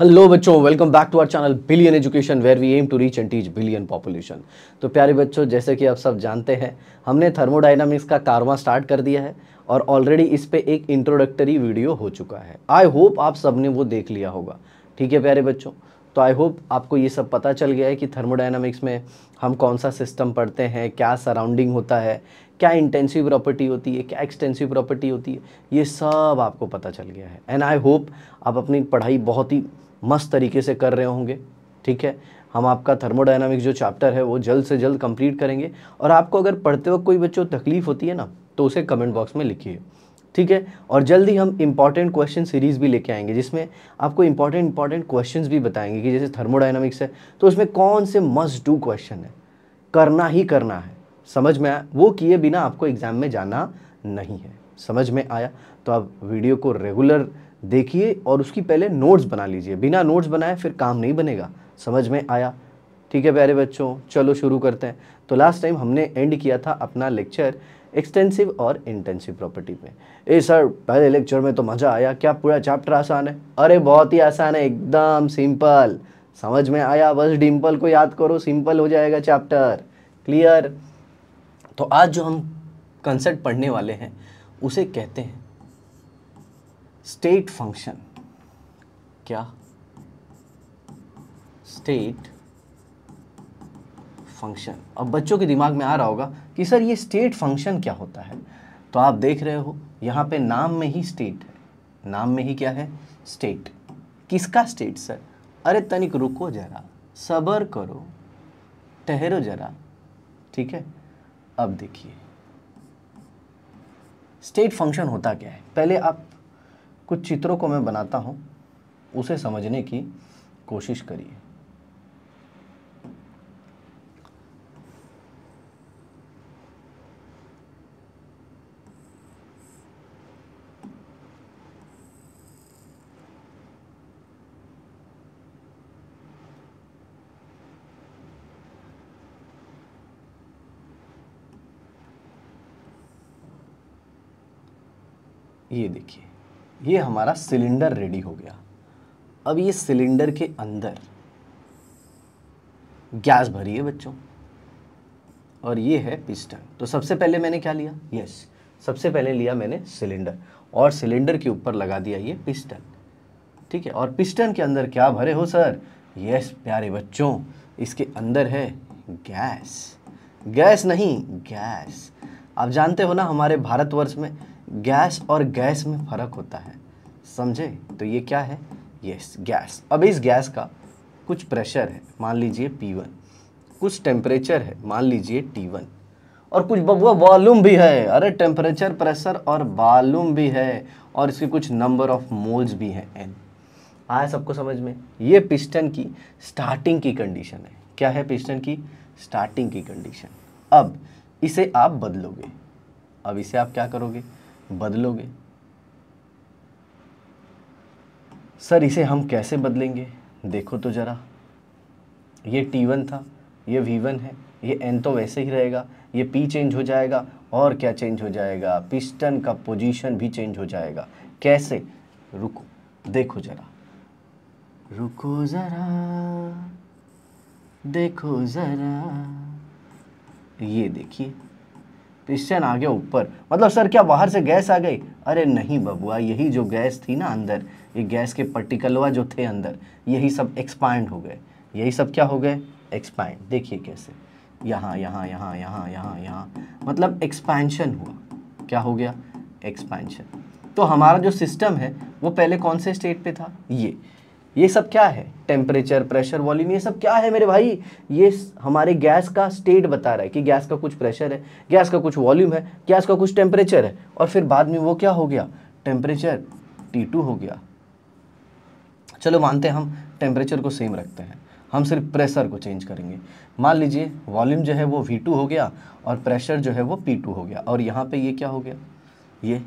Hello बच्चों welcome back to our channel billion education where we aim to reach and teach billion population तो प्यारे बच्चों जैसे कि आप सब जानते हैं हमने थर्मोडाइनमिक्स का कारवा स्टार्ट कर दिया है और ऑलरेडी इस पे एक इंट्रोडक्टरी वीडियो हो चुका है आई होप आप सब ने वो देख लिया होगा ठीक है प्यारे बच्चों तो आई होप आपको ये सब पता चल गया है कि थर्मोडाइनमिक्स में हम कौन सा सिस्टम पढ़ते हैं क्या सराउंडिंग होता है क्या इंटेंसिव प्रॉपर्टी होती है क्या एक्सटेंसिव प्रॉपर्टी होती है ये सब आपको पता चल गया है एंड आई होप आप अपनी पढ़ाई बहुत ही मस्त तरीके से कर रहे होंगे ठीक है हम आपका थर्मोडाइनमिक जो चैप्टर है वो जल्द से जल्द कंप्लीट करेंगे और आपको अगर पढ़ते वक्त कोई बच्चों तकलीफ़ होती है ना तो उसे कमेंट बॉक्स में लिखिए ठीक है और जल्द ही हम इम्पॉर्टेंट क्वेश्चन सीरीज़ भी लेके आएंगे जिसमें आपको इंपॉर्टेंट इम्पॉर्टेंट क्वेश्चंस भी बताएंगे कि जैसे थर्मोडाइनमिक्स है तो उसमें कौन से मस्ट डू क्वेश्चन है करना ही करना है समझ में आया वो किए बिना आपको एग्ज़ाम में जाना नहीं है समझ में आया तो आप वीडियो को रेगुलर देखिए और उसकी पहले नोट्स बना लीजिए बिना नोट्स बनाए फिर काम नहीं बनेगा समझ में आया ठीक है प्यारे बच्चों चलो शुरू करते हैं तो लास्ट टाइम हमने एंड किया था अपना लेक्चर एक्सटेंसिव और इंटेंसिव प्रॉपर्टी में ए सर पहले लेक्चर में तो मज़ा आया क्या पूरा चैप्टर आसान है अरे बहुत ही आसान है एकदम सिंपल समझ में आया बस डिम्पल को याद करो सिंपल हो जाएगा चैप्टर क्लियर तो आज जो हम कंसेप्ट पढ़ने वाले हैं उसे कहते हैं स्टेट फंक्शन क्या स्टेट फंक्शन अब बच्चों के दिमाग में आ रहा होगा कि सर ये स्टेट फंक्शन क्या होता है तो आप देख रहे हो यहाँ पे नाम में ही स्टेट है नाम में ही क्या है स्टेट किसका स्टेट सर अरे तनिक रुको जरा सबर करो ठहरो जरा ठीक है अब देखिए स्टेट फंक्शन होता क्या है पहले आप कुछ चित्रों को मैं बनाता हूँ उसे समझने की कोशिश करिए ये देखिए ये हमारा सिलेंडर रेडी हो गया अब ये सिलेंडर के अंदर गैस भरी है बच्चों और ये है पिस्टन तो सबसे पहले मैंने क्या लिया यस सबसे पहले लिया मैंने सिलेंडर और सिलेंडर के ऊपर लगा दिया ये पिस्टन ठीक है और पिस्टन के अंदर क्या भरे हो सर यस प्यारे बच्चों इसके अंदर है गैस गैस नहीं गैस आप जानते हो ना हमारे भारतवर्ष में गैस और गैस में फ़र्क होता है समझे तो ये क्या है यस गैस अब इस गैस का कुछ प्रेशर है मान लीजिए पी वन कुछ टेम्परेचर है मान लीजिए टी वन और कुछ बबुआ वॉल्यूम भी है अरे टेम्परेचर प्रेशर और वॉल्यूम भी है और इसके कुछ नंबर ऑफ मोल्स भी हैं एन आया सबको समझ में ये पिस्टन की स्टार्टिंग की कंडीशन है क्या है पिस्टन की स्टार्टिंग की कंडीशन अब इसे आप बदलोगे अब इसे आप क्या करोगे बदलोगे सर इसे हम कैसे बदलेंगे देखो तो ज़रा ये T1 था ये V1 है ये एन तो वैसे ही रहेगा ये पी चेंज हो जाएगा और क्या चेंज हो जाएगा पिस्टन का पोजीशन भी चेंज हो जाएगा कैसे रुको देखो ज़रा रुको ज़रा देखो ज़रा ये देखिए पिस्टन आ गया ऊपर मतलब सर क्या बाहर से गैस आ गई अरे नहीं बबुआ यही जो गैस थी ना अंदर ये गैस के पर्टिकलवा जो थे अंदर यही सब एक्सपांड हो गए यही सब क्या हो गए एक्सपांड देखिए कैसे यहाँ यहाँ यहाँ यहाँ यहाँ यहाँ मतलब एक्सपेंशन हुआ क्या हो गया एक्सपेंशन तो हमारा जो सिस्टम है वो पहले कौन से स्टेट पे था ये ये सब क्या है टेम्परेचर प्रेशर वॉल्यूम ये सब क्या है मेरे भाई ये हमारे गैस का स्टेट बता रहा है कि गैस का कुछ प्रेशर है गैस का कुछ वॉल्यूम है गैस का कुछ टेम्परेचर है और फिर बाद में वो क्या हो गया टेम्परेचर टी टू हो गया चलो मानते हैं हम टेम्परेचर को सेम रखते हैं हम सिर्फ प्रेशर को चेंज करेंगे मान लीजिए वॉल्यूम जो है वो वी टू हो गया और प्रेशर जो है वो पी टू हो गया और यहाँ पे ये क्या हो गया ये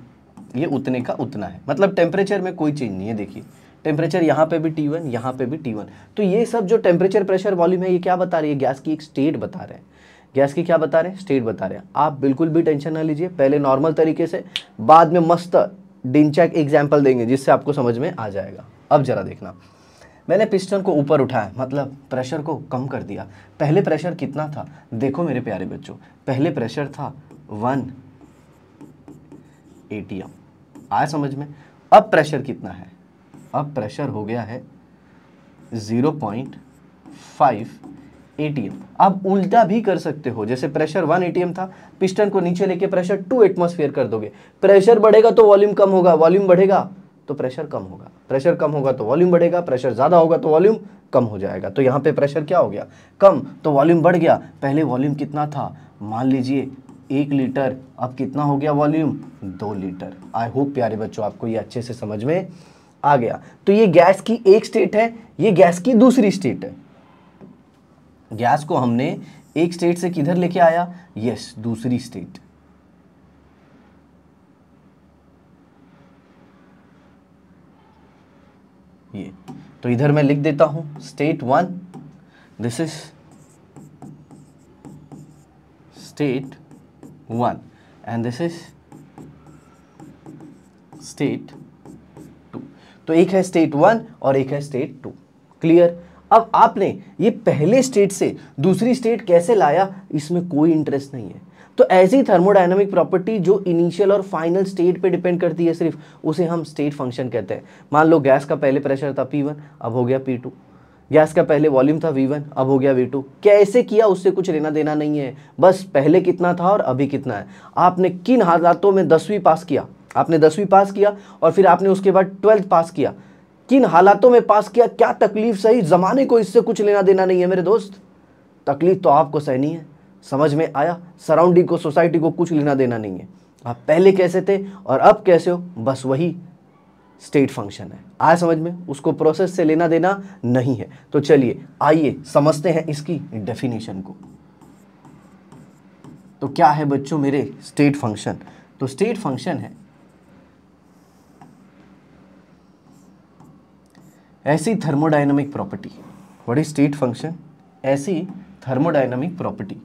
ये उतने का उतना है मतलब टेम्परेचर में कोई चेंज नहीं है देखिए टेम्परेचर यहाँ पे भी टी वन यहाँ पर भी टी वन तो ये सब जो टेम्परेचर प्रेशर वॉल्यूम है ये क्या बता रही है गैस की एक स्टेट बता रहे हैं गैस की क्या बता रहे हैं स्टेट बता रहे हैं आप बिल्कुल भी टेंशन ना लीजिए पहले नॉर्मल तरीके से बाद में मस्त डिनचैक एग्जाम्पल देंगे जिससे आपको समझ में आ जाएगा अब जरा देखना मैंने पिस्टन को ऊपर उठाया मतलब प्रेशर को कम कर दिया पहले प्रेशर कितना था देखो मेरे प्यारे बच्चों पहले प्रेशर था वन ए आया समझ में अब प्रेशर कितना है अब प्रेशर हो गया है ज़ीरो पॉइंट फाइव ए आप उल्टा भी कर सकते हो जैसे प्रेशर वन एटीएम था पिस्टन को नीचे लेके प्रेशर टू एटमोसफेयर कर दोगे प्रेशर बढ़ेगा तो वॉल्यूम कम होगा वॉल्यूम बढ़ेगा तो प्रेशर कम होगा प्रेशर कम होगा तो वॉल्यूम बढ़ेगा प्रेशर ज़्यादा होगा तो वॉल्यूम कम हो जाएगा तो यहाँ पे प्रेशर क्या हो गया कम तो वॉल्यूम बढ़ गया पहले वॉल्यूम कितना था मान लीजिए एक लीटर अब कितना हो गया वॉल्यूम दो लीटर आई होप प्यारे बच्चों आपको ये अच्छे से समझ में आ गया तो ये गैस की एक स्टेट है ये गैस की दूसरी स्टेट है गैस को हमने एक स्टेट से किधर लेके आया यस दूसरी स्टेट ये तो इधर मैं लिख देता हूं state one this is state one and this is state तो एक है स्टेट वन और एक है स्टेट टू क्लियर अब आपने ये पहले स्टेट से दूसरी स्टेट कैसे लाया इसमें कोई इंटरेस्ट नहीं है तो ऐसी थर्मोडाइनमिक प्रॉपर्टी जो इनिशियल और फाइनल स्टेट पे डिपेंड करती है सिर्फ उसे हम स्टेट फंक्शन कहते हैं मान लो गैस का पहले प्रेशर था वन अब हो गया टू गैस का पहले वॉल्यूम था वन अब हो गया टू कैसे किया उससे कुछ लेना देना नहीं है बस पहले कितना था और अभी कितना है आपने किन हालातों में दसवीं पास किया आपने दसवीं पास किया और फिर आपने उसके बाद ट्वेल्थ पास किया किन हालातों में पास किया क्या तकलीफ सही ज़माने को इससे कुछ लेना देना नहीं है मेरे दोस्त तकलीफ तो आपको सहनी है समझ में आया सराउंडिंग को सोसाइटी को कुछ लेना देना नहीं है आप पहले कैसे थे और अब कैसे हो बस वही स्टेट फंक्शन है आया समझ में उसको प्रोसेस से लेना देना नहीं है तो चलिए आइए समझते हैं इसकी डेफिनेशन को तो क्या है बच्चों मेरे स्टेट फंक्शन तो स्टेट फंक्शन है ऐसी thermodynamic property what is state function ऐसी thermodynamic property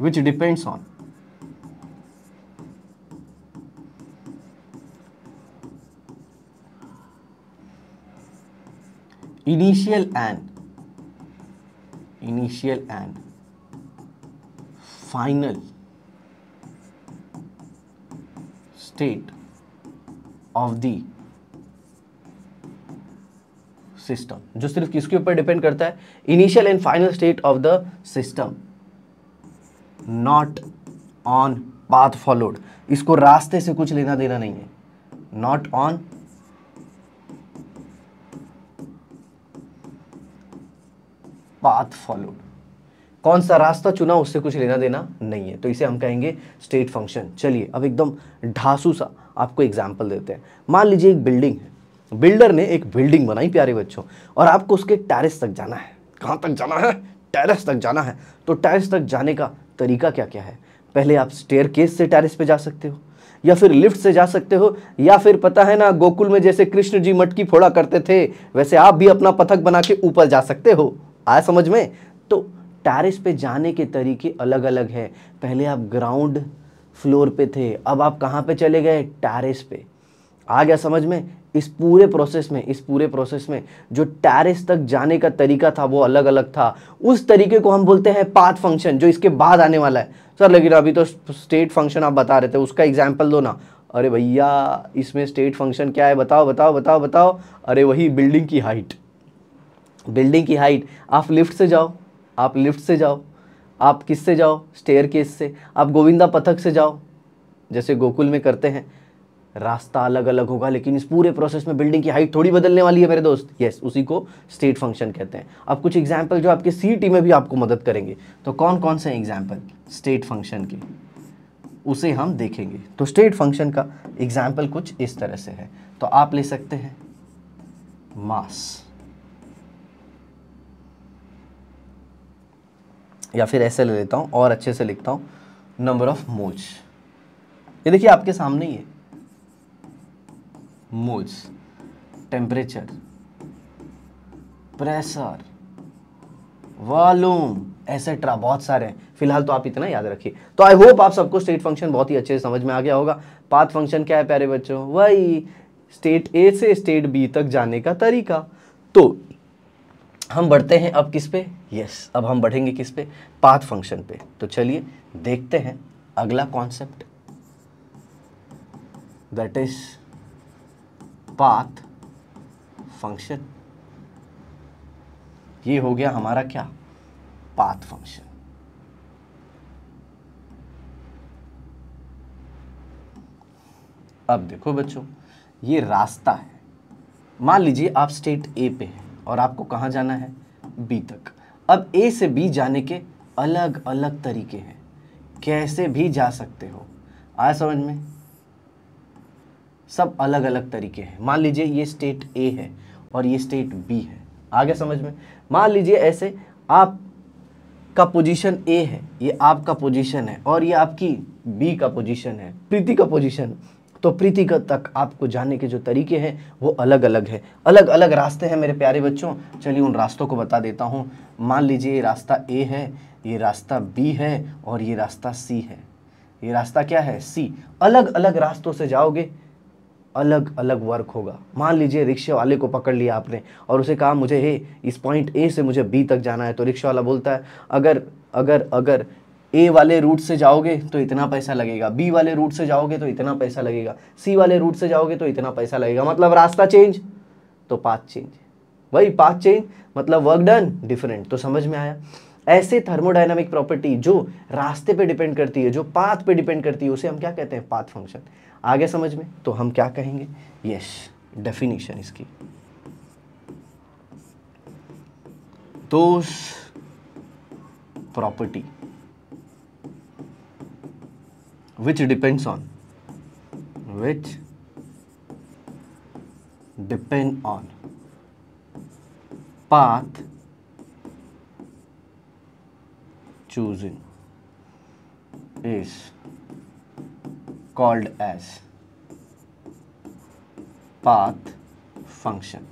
which depends on initial and initial and final state of the system जो सिर्फ किसके ऊपर डिपेंड करता है initial and final state of the system not on path followed इसको रास्ते से कुछ लेना देना नहीं है नॉट ऑन पाथ फॉलोड कौन सा रास्ता चुना उससे कुछ लेना देना नहीं है तो इसे हम कहेंगे स्टेट फंक्शन चलिए अब एकदम ढांसू सा आपको एग्जाम्पल देते हैं मान लीजिए एक बिल्डिंग है बिल्डर ने एक बिल्डिंग बनाई प्यारे बच्चों और आपको उसके टेरिस तक जाना है कहाँ तक जाना है टेरिस तक जाना है तो टेरिस तक जाने का तरीका क्या क्या है पहले आप स्टेयर केस से टेरिस पे जा सकते हो या फिर लिफ्ट से जा सकते हो या फिर पता है ना गोकुल में जैसे कृष्ण जी मटकी फोड़ा करते थे वैसे आप भी अपना पथक बना के ऊपर जा सकते हो आया समझ में तो टेरिस पे जाने के तरीके अलग अलग है पहले आप ग्राउंड फ्लोर पे थे अब आप कहाँ पे चले गए टैरिस पे आ गया समझ में इस पूरे प्रोसेस में इस पूरे प्रोसेस में जो टैरिस तक जाने का तरीका था वो अलग अलग था उस तरीके को हम बोलते हैं पाथ फंक्शन जो इसके बाद आने वाला है सर लेकिन अभी तो स्टेट फंक्शन आप बता रहे थे उसका एग्जाम्पल दो ना अरे भैया इसमें स्टेट फंक्शन क्या है बताओ बताओ बताओ बताओ अरे वही बिल्डिंग की हाइट बिल्डिंग की हाइट आप लिफ्ट से जाओ आप लिफ्ट से जाओ आप किस से जाओ स्टेयर केस से आप गोविंदा पथक से जाओ जैसे गोकुल में करते हैं रास्ता अलग अलग होगा लेकिन इस पूरे प्रोसेस में बिल्डिंग की हाइट थोड़ी बदलने वाली है मेरे दोस्त यस उसी को स्टेट फंक्शन कहते हैं अब कुछ एग्जाम्पल जो आपके सी में भी आपको मदद करेंगे तो कौन कौन से एग्जाम्पल स्टेट फंक्शन के उसे हम देखेंगे तो स्टेट फंक्शन का एग्जाम्पल कुछ इस तरह से है तो आप ले सकते हैं मास या फिर ऐसे ले लेता हूँ और अच्छे से लिखता हूँ नंबर ऑफ मोज ये देखिए आपके सामने ही है मोज टेम्परेचर प्रेशर वॉल्यूम एसेट्रा बहुत सारे हैं फिलहाल तो आप इतना याद रखिए तो आई होप आप सबको स्टेट फंक्शन बहुत ही अच्छे से समझ में आ गया होगा पाथ फंक्शन क्या है प्यारे बच्चों वही स्टेट ए से स्टेट बी तक जाने का तरीका तो हम बढ़ते हैं अब किस पे यस अब हम बढ़ेंगे किस पे पाथ फंक्शन पे तो चलिए देखते हैं अगला concept that is path function ये हो गया हमारा क्या पाथ फंक्शन अब देखो बच्चों ये रास्ता है मान लीजिए आप स्टेट ए पे हैं और आपको कहाँ जाना है बी तक अब ए से बी जाने के अलग अलग तरीके हैं कैसे भी जा सकते हो आया समझ में सब अलग अलग तरीके हैं मान लीजिए ये स्टेट ए है और ये स्टेट बी है आगे समझ में मान लीजिए ऐसे आप का पोजीशन ए है ये आपका पोजीशन है और ये आपकी बी का पोजीशन है प्रीति का पोजीशन तो प्रीति तक आपको जाने के जो तरीके हैं वो अलग अलग है अलग अलग रास्ते हैं मेरे प्यारे बच्चों चलिए उन रास्तों को बता देता हूँ मान लीजिए ये रास्ता ए है ये रास्ता बी है और ये रास्ता सी है ये रास्ता क्या है सी अलग अलग रास्तों से जाओगे अलग अलग वर्क होगा मान लीजिए रिक्शे वाले को पकड़ लिया आपने और उसे कहा मुझे हे इस पॉइंट ए से मुझे बी तक जाना है तो रिक्शा वाला बोलता है अगर अगर अगर ए वाले रूट से जाओगे तो इतना पैसा लगेगा बी वाले रूट से जाओगे तो इतना पैसा लगेगा सी वाले रूट से जाओगे तो इतना पैसा लगेगा मतलब रास्ता चेंज तो पाथ चेंज वही पाथ चेंज मतलब वर्क डन डिफरेंट तो समझ में आया ऐसे थर्मोडाइनमिक प्रॉपर्टी जो रास्ते पे डिपेंड करती है जो पाथ पे डिपेंड करती है उसे हम क्या कहते हैं पाथ फंक्शन आगे समझ में तो हम क्या कहेंगे यस डेफिनेशन इसकी दोष property which depends on which depend on path choosing is called as path function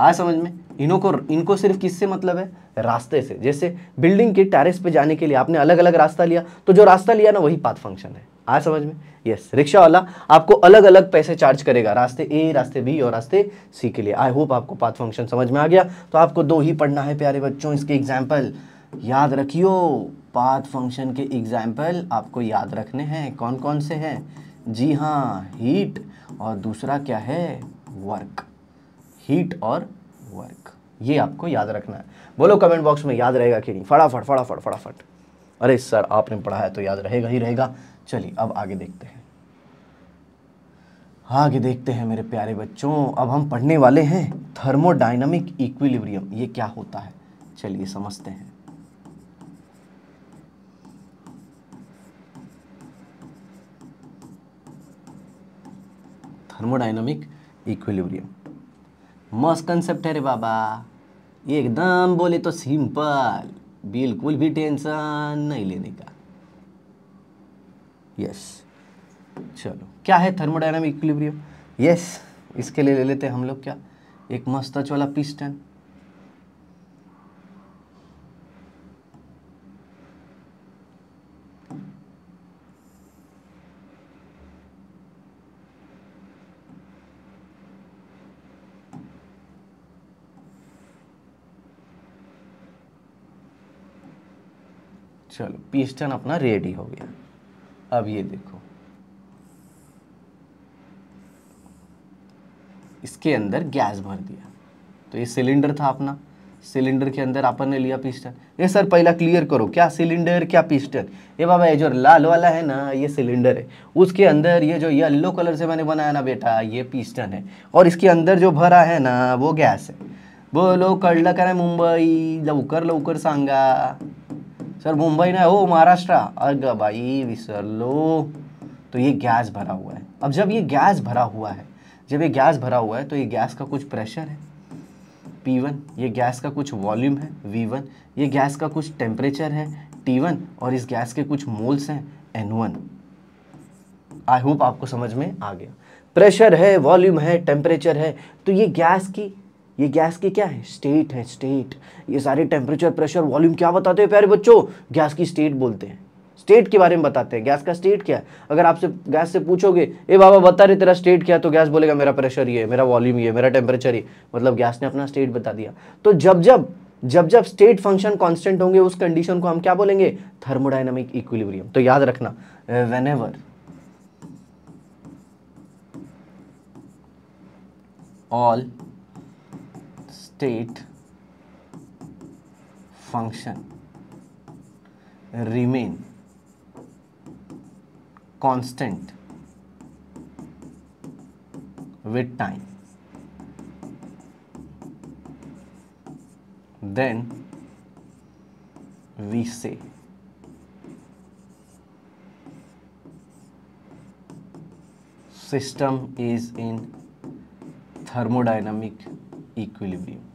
आया समझ में इनको इनको सिर्फ किससे मतलब है रास्ते से जैसे बिल्डिंग के टेरिस पे जाने के लिए आपने अलग अलग रास्ता लिया तो जो रास्ता लिया ना वही पाथ फंक्शन है आ समझ में यस रिक्शा वाला आपको अलग अलग पैसे चार्ज करेगा रास्ते ए रास्ते बी और रास्ते सी के लिए आई होप आपको पाथ फंक्शन समझ में आ गया तो आपको दो ही पढ़ना है प्यारे बच्चों इसके एग्जाम्पल याद रखियो पाथ फंक्शन के एग्जाम्पल आपको याद रखने हैं कौन कौन से हैं जी हाँ हीट और दूसरा क्या है वर्क हीट और वर्क ये आपको याद रखना है बोलो कमेंट बॉक्स में याद रहेगा कि नहीं फटाफट फटाफट फटाफट अरे सर आपने पढ़ा है तो याद रहेगा ही रहेगा चलिए अब आगे देखते हैं आगे देखते हैं मेरे प्यारे बच्चों अब हम पढ़ने वाले हैं थर्मोडाइनमिक इक्विलिब्रियम ये क्या होता है चलिए समझते हैं थर्मोडाइनमिक इक्विलिब्रियम मस्त कंसेप्ट है रे बाबा एकदम बोले तो सिंपल बिल्कुल भी टेंशन नहीं लेने का यस चलो क्या है थर्मोडायनामिक इक्विलिब्रियम यस इसके लिए ले लेते हैं हम लोग क्या एक मस्त वाला पिस्टन चलो पिस्टन अपना रेडी हो गया अब ये देखो इसके अंदर गैस भर दिया तो ये सिलेंडर था अपना सिलेंडर के अंदर अपन ने लिया पिस्टन ये सर पहला क्लियर करो क्या सिलेंडर क्या पिस्टन ये बाबा ये जो लाल वाला है ना ये सिलेंडर है उसके अंदर ये जो येलो कलर से मैंने बनाया ना बेटा ये पिस्टन है और इसके अंदर जो भरा है ना वो गैस है बोलो कड़ला का मुंबई लवकर लवकर सांगा सर मुंबई ना हो महाराष्ट्र अग भाई लो तो ये गैस भरा हुआ है अब जब ये गैस भरा हुआ है जब ये गैस भरा हुआ है तो ये गैस का कुछ प्रेशर है P1 ये गैस का कुछ वॉल्यूम है V1 ये गैस का कुछ टेम्परेचर है T1 और इस गैस के कुछ मोल्स हैं N1 आई होप आपको समझ में आ गया प्रेशर है वॉल्यूम है टेम्परेचर है तो ये गैस की ये गैस की क्या है स्टेट है स्टेट ये सारे टेम्परेचर प्रेशर वॉल्यूम क्या बताते हैं प्यारे बच्चों गैस की स्टेट बोलते हैं स्टेट के बारे में बताते हैं गैस का स्टेट क्या है अगर आपसे गैस से पूछोगे ए बाबा बता रहे तेरा स्टेट क्या है तो गैस बोलेगा मेरा प्रेशर ये मेरा वॉल्यूम ये मेरा टेम्परेचर ये मतलब गैस ने अपना स्टेट बता दिया तो जब जब जब जब स्टेट फंक्शन कॉन्स्टेंट होंगे उस कंडीशन को हम क्या बोलेंगे थर्मोडाइनमिक इक्विलिब्रियम तो याद रखना whenever all state function remain constant with time then we say system is in thermodynamic equilibrium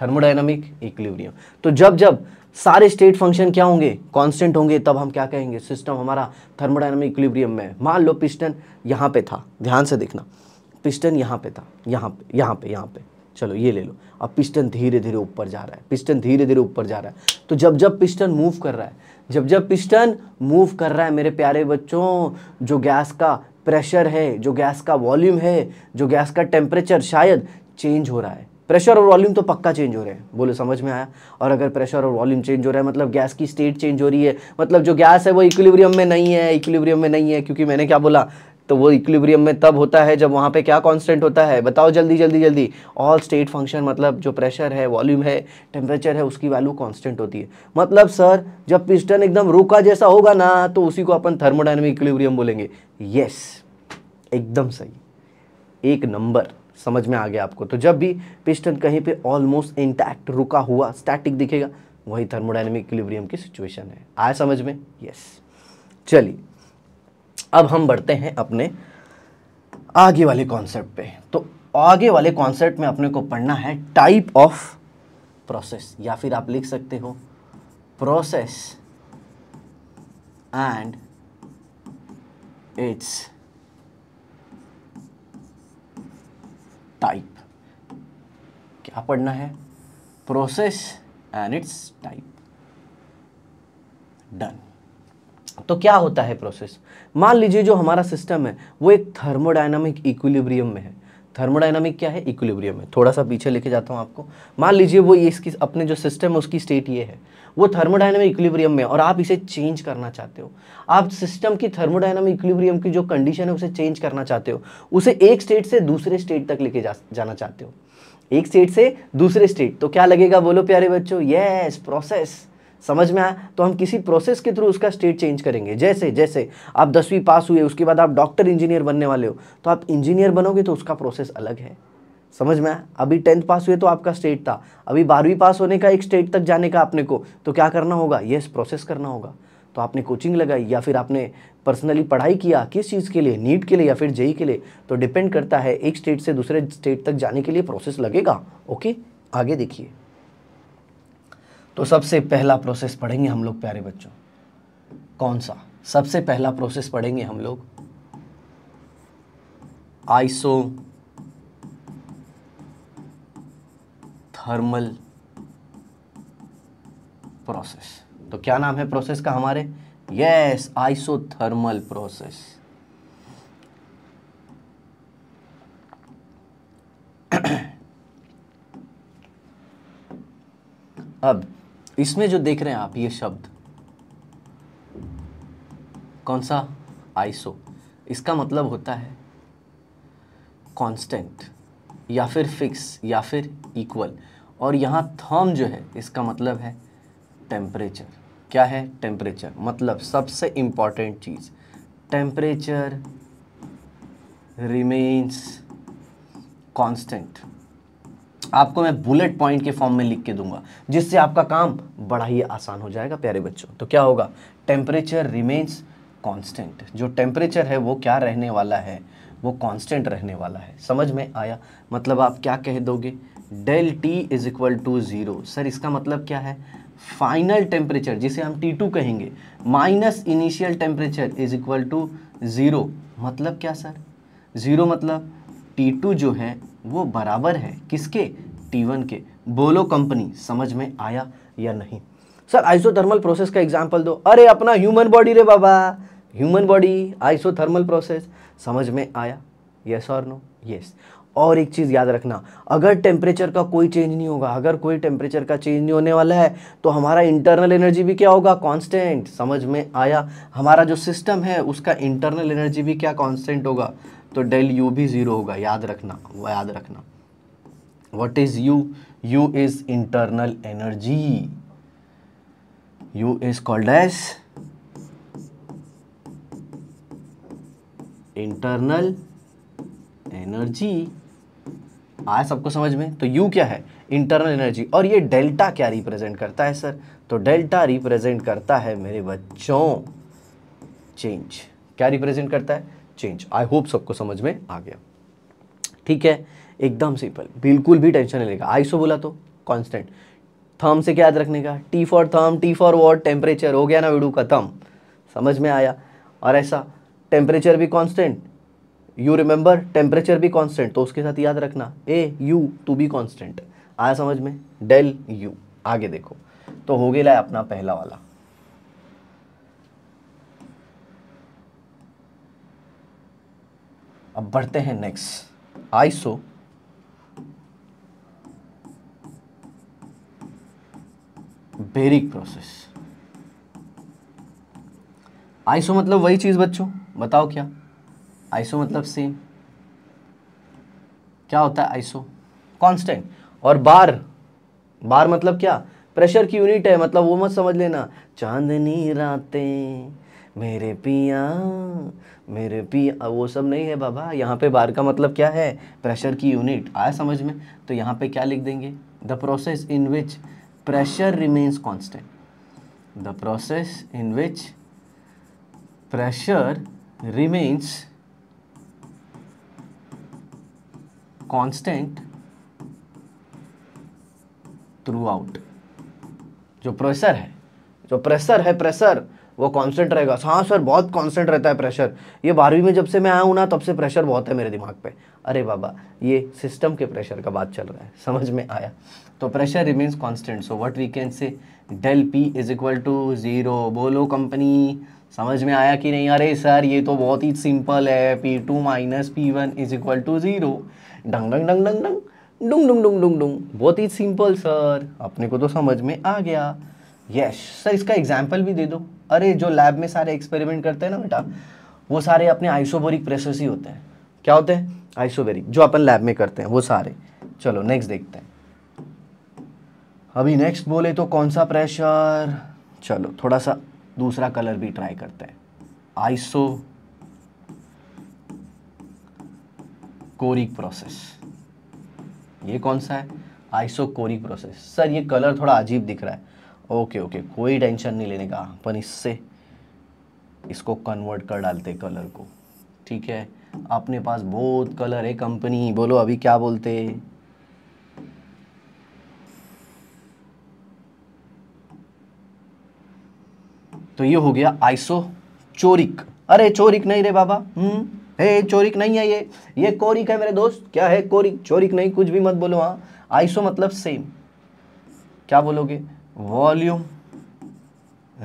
thermodynamic equilibrium तो जब जब सारे स्टेट फंक्शन क्या होंगे कांस्टेंट होंगे तब हम क्या कहेंगे सिस्टम हमारा थर्मोडाइनमिक इक्विलिब्रियम में मान लो पिस्टन यहाँ पे था ध्यान से देखना पिस्टन यहाँ पे था यहाँ पे यहाँ पे यहाँ पे चलो ये ले लो अब पिस्टन धीरे धीरे ऊपर जा रहा है पिस्टन धीरे धीरे ऊपर जा रहा है तो जब जब पिस्टन मूव कर रहा है जब जब पिस्टन मूव कर रहा है मेरे प्यारे बच्चों जो गैस का प्रेशर है जो गैस का वॉल्यूम है जो गैस का टेम्परेचर शायद चेंज हो रहा है प्रेशर और वॉल्यूम तो पक्का चेंज हो रहे हैं बोले समझ में आया और अगर प्रेशर और वॉल्यूम चेंज हो रहा है मतलब गैस की स्टेट चेंज हो रही है मतलब जो गैस है वो इक्विलिब्रियम में नहीं है इक्विलिब्रियम में नहीं है क्योंकि मैंने क्या बोला तो वो इक्विलिब्रियम में तब होता है जब वहाँ पे क्या कांस्टेंट होता है बताओ जल्दी जल्दी जल्दी ऑल स्टेट फंक्शन मतलब जो प्रेशर है वॉल्यूम है टेम्परेचर है उसकी वैल्यू कांस्टेंट होती है मतलब सर जब पिस्टन एकदम रोका जैसा होगा ना तो उसी को अपन थर्मोडाइनमिक इक्विलिब्रियम बोलेंगे यस एकदम सही एक नंबर समझ में आ गया आपको तो जब भी पिस्टन कहीं पे ऑलमोस्ट इंटैक्ट रुका हुआ स्टैटिक दिखेगा वही थर्मोडाइनमिक इक्विलिब्रियम की सिचुएशन है आया समझ में यस चलिए अब हम बढ़ते हैं अपने आगे वाले कॉन्सेप्ट पे तो आगे वाले कॉन्सेप्ट में अपने को पढ़ना है टाइप ऑफ प्रोसेस या फिर आप लिख सकते हो प्रोसेस एंड इट्स टाइप क्या पढ़ना है process and its type done तो क्या होता है प्रोसेस मान लीजिए जो हमारा सिस्टम है वो एक थर्मोडाइनमिक इक्विलिब्रियम में है थर्मोडाइनमिक क्या है इक्विलिब्रियम में थोड़ा सा पीछे लेके जाता हूँ आपको मान लीजिए वो ये इसकी अपने जो सिस्टम है उसकी स्टेट ये है वो थर्मोडाइनमिक इक्विलिब्रियम में और आप इसे चेंज करना चाहते हो आप सिस्टम की थर्मोडाइनमिक इक्विलिब्रियम की जो कंडीशन है उसे चेंज करना चाहते हो उसे एक स्टेट से दूसरे स्टेट तक लेके जा, जाना चाहते हो एक स्टेट से दूसरे स्टेट तो क्या लगेगा बोलो प्यारे बच्चों येस प्रोसेस समझ में आया तो हम किसी प्रोसेस के थ्रू उसका स्टेट चेंज करेंगे जैसे जैसे आप दसवीं पास हुए उसके बाद आप डॉक्टर इंजीनियर बनने वाले हो तो आप इंजीनियर बनोगे तो उसका प्रोसेस अलग है समझ में अभी टेंथ पास हुए तो आपका स्टेट था अभी बारहवीं पास होने का एक स्टेट तक जाने का आपने को तो क्या करना होगा येस प्रोसेस करना होगा तो आपने कोचिंग लगाई या फिर आपने पर्सनली पढ़ाई किया किस चीज़ के लिए नीट के लिए या फिर जेई e के लिए तो डिपेंड करता है एक स्टेट से दूसरे स्टेट तक जाने के लिए प्रोसेस लगेगा ओके आगे देखिए तो सबसे पहला प्रोसेस पढ़ेंगे हम लोग प्यारे बच्चों कौन सा सबसे पहला प्रोसेस पढ़ेंगे हम लोग आइसो थर्मल प्रोसेस तो क्या नाम है प्रोसेस का हमारे यस आइसोथर्मल प्रोसेस अब इसमें जो देख रहे हैं आप ये शब्द कौन सा आइसो इसका मतलब होता है कांस्टेंट या फिर फिक्स या फिर इक्वल और यहाँ थर्म जो है इसका मतलब है टेम्परेचर क्या है टेम्परेचर मतलब सबसे इम्पॉर्टेंट चीज़ टेम्परेचर रिमेन्स कांस्टेंट आपको मैं बुलेट पॉइंट के फॉर्म में लिख के दूंगा जिससे आपका काम बड़ा ही आसान हो जाएगा प्यारे बच्चों तो क्या होगा टेम्परेचर रिमेन्स कांस्टेंट जो टेम्परेचर है वो क्या रहने वाला है वो कांस्टेंट रहने वाला है समझ में आया मतलब आप क्या कह दोगे del T is equal to zero sir इसका मतलब क्या है फाइनल टेम्परेचर जिसे हम टी टू कहेंगे minus initial temperature is equal to zero मतलब क्या सर ज़ीरो मतलब टी टू जो है वो बराबर है किसके टी वन के बोलो कंपनी समझ में आया या नहीं सर आइसोथर्मल प्रोसेस का एग्जाम्पल दो अरे अपना ह्यूमन बॉडी रे बाबा ह्यूमन बॉडी आइसोथर्मल प्रोसेस समझ में आया यस और नो यस और एक चीज़ याद रखना अगर टेम्परेचर का कोई चेंज नहीं होगा अगर कोई टेम्परेचर का चेंज नहीं होने वाला है तो हमारा इंटरनल एनर्जी भी क्या होगा कांस्टेंट समझ में आया हमारा जो सिस्टम है उसका इंटरनल एनर्जी भी क्या कांस्टेंट होगा तो डेल यू भी ज़ीरो होगा याद रखना वो याद रखना what is U U is internal energy U is called as internal energy आया सबको समझ में तो यू क्या है इंटरनल एनर्जी और ये डेल्टा क्या रिप्रेजेंट करता है सर तो डेल्टा रिप्रेजेंट करता है मेरे बच्चों चेंज क्या रिप्रेजेंट करता है चेंज आई होप सबको समझ में आ गया ठीक है एकदम सिंपल बिल्कुल भी टेंशन नहीं लेगा सो बोला तो कांस्टेंट थर्म से क्या याद रखने का T for therm T for what temperature हो गया ना वीडू का थम समझ में आया और ऐसा टेम्परेचर भी कांस्टेंट यू रिमेंबर टेम्परेचर भी कॉन्स्टेंट तो उसके साथ याद रखना ए यू टू बी कॉन्स्टेंट आया समझ में डेल यू आगे देखो तो हो गया अपना पहला वाला अब बढ़ते हैं next isobaric process iso मतलब वही चीज बच्चों बताओ क्या आइसो मतलब सेम क्या होता है आइसो कांस्टेंट और बार बार मतलब क्या प्रेशर की यूनिट है मतलब वो मत समझ लेना चांदनी रातें मेरे पिया मेरे पिया वो सब नहीं है बाबा यहाँ पे बार का मतलब क्या है प्रेशर की यूनिट आया समझ में तो यहाँ पे क्या लिख देंगे the process in which pressure remains constant the process in which pressure remains constant throughout जो प्रेशर है जो प्रेशर है प्रेशर वो कांस्टेंट रहेगा हाँ सर बहुत कांस्टेंट रहता है प्रेशर ये बारहवीं में जब से मैं आया हूँ ना तब से प्रेशर बहुत है मेरे दिमाग पे अरे बाबा ये सिस्टम के प्रेशर का बात चल रहा है समझ में आया तो pressure remains constant so what we can say del P is equal to zero बोलो कंपनी समझ में आया कि नहीं अरे सर ये तो बहुत ही सिंपल है P two minus P one is equal to zero डंग डंग डंग डंग डंग डुंग डुंग डुंग डुंग डुंग बहुत ही सिंपल सर अपने को तो समझ में आ गया यस सर इसका एग्जाम्पल भी दे दो अरे जो लैब में सारे एक्सपेरिमेंट करते हैं ना बेटा वो सारे अपने आइसोबोरिक प्रेशर ही होते हैं क्या होते हैं आइसोबेरिक जो अपन लैब में करते हैं वो सारे चलो नेक्स्ट देखते हैं अभी नेक्स्ट बोले तो कौन सा प्रेशर चलो थोड़ा सा दूसरा कलर भी ट्राई करते हैं आइसो कोरिक प्रोसेस ये कौन सा है आइसोकोरिक प्रोसेस सर ये कलर थोड़ा अजीब दिख रहा है ओके ओके कोई टेंशन नहीं लेने का अपन इससे इसको कन्वर्ट कर डालते कलर को ठीक है अपने पास बहुत कलर है कंपनी बोलो अभी क्या बोलते तो ये हो गया आइसो चोरिक अरे चोरिक नहीं रे बाबा हम्म है चोरिक नहीं है ये ये कोरिक है मेरे दोस्त क्या है कोरिक चोरिक नहीं कुछ भी मत बोलो हाँ आइसो मतलब सेम क्या बोलोगे volume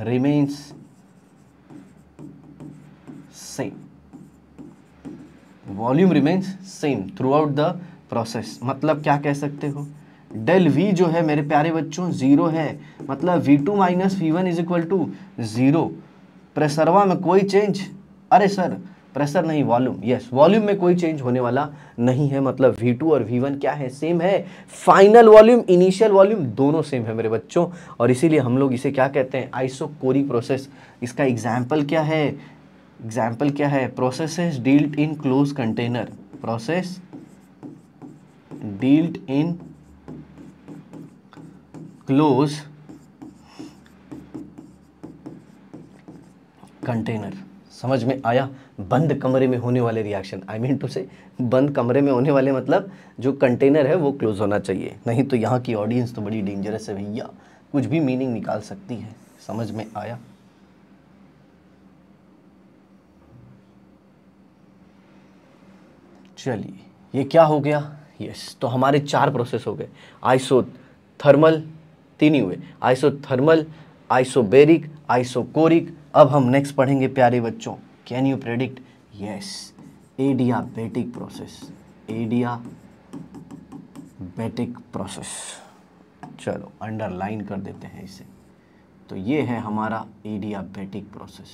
remains same volume remains same throughout the process मतलब क्या कह सकते हो डेल वी जो है मेरे प्यारे बच्चों ज़ीरो है मतलब V two minus V one is equal to zero प्रेसरवा में कोई चेंज अरे सर प्रेशर नहीं वॉल्यूम यस वॉल्यूम में कोई चेंज होने वाला नहीं है मतलब V2 और V1 क्या है सेम है फाइनल वॉल्यूम इनिशियल वॉल्यूम दोनों सेम है मेरे बच्चों और इसीलिए हम लोग इसे क्या कहते हैं आइसोकोरिक प्रोसेस इसका एग्जाम्पल क्या है एग्जाम्पल क्या है process dealt in close container process dealt in close container समझ में आया बंद कमरे में होने वाले रिएक्शन आई मीन टू से बंद कमरे में होने वाले मतलब जो कंटेनर है वो क्लोज होना चाहिए नहीं तो यहाँ की ऑडियंस तो बड़ी डेंजरस है भैया कुछ भी मीनिंग निकाल सकती है समझ में आया चलिए ये क्या हो गया यस तो हमारे चार प्रोसेस हो गए आइसो थर्मल तीन ही हुए isothermal baric isochoric अब हम नेक्स्ट पढ़ेंगे प्यारे बच्चों Can you predict? Yes. Process adiabatic process चलो अंडरलाइन कर देते हैं इसे तो ये है हमारा एडियाबेटिक प्रोसेस